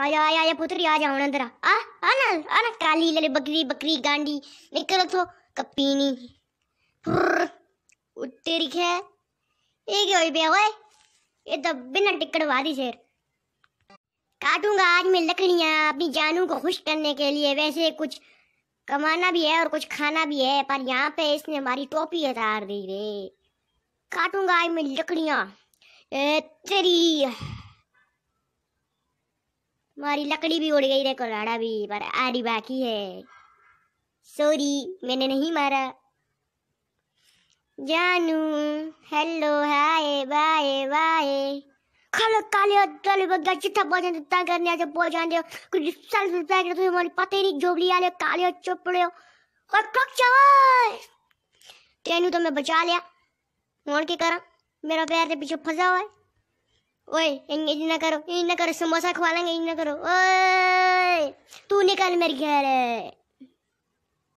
आया आया आया पुत्री आ जाओ अंदर आ आ ना आ ना काली लली बकरी बकरी गांडी निकल तो कपी कपीनी उठते रिखे ये क्या होई बे ओए ये तो बिना टिकट वादी शेर काटूंगा आज मैं लकड़ियाँ अपनी जानू को खुश करने के लिए वैसे कुछ कमाना भी है और कुछ खाना भी है पर यहाँ पे इसने हमारी टोपी उतार दी रे काटूंगा आज मैं लकड़ियाँ तेरी हमारी लकड़ी भी उड़ गई रे कोलाड़ा भी पर आड़ी बाकी है सॉरी मैंने नहीं मारा जानू हेलो हाय बाय बाय खालो काले दल बग्गा चिट्ठा बोझन तुत्ता करने बोल जान दे कुछ साल से पैक रहे तुम्हारी पते नहीं जोबली आले काले चोपड़े और कक चवाय तेनू तो मैं बचा लिया मोड़ के करा मेरा पैर के पीछे फंसा हुआ है ओए एंगेज ना करो ये ना करो समोसा खवा लेंगे ये ना करो ओए तू निकल मेरे घर है